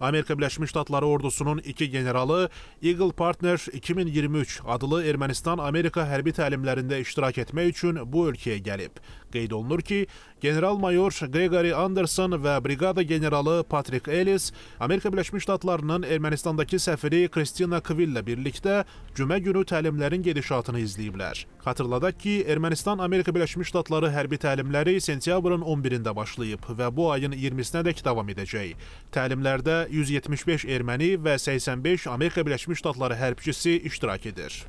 Amerika Birləşmiş Ştatları ordusunun iki generalı Eagle Partner 2023 adlı Ermənistan-Amerika hərbi təlimlərində iştirak etmək üçün bu ölkəyə gəlib. Qeyd olunur ki, general-mayor Gregory Anderson və briqada generalı Patrick Ellis Amerika Birləşmiş Ştatlarının Ermənistandakı səfiri Kristina Kvil ilə birlikdə cümə günü təlimlərin gedişatını izləyiblər. Xatırladaq ki, Ermənistan-Amerika Birləşmiş Ştatları hərbi təlimləri sentyabrın 11-də başlayıb və bu ayın 20-sinədək davam edəcək. Təlimlərdə 175 erməni və 85 Amerika Birləşmiş Ştatları hərbçisi iştirak edir.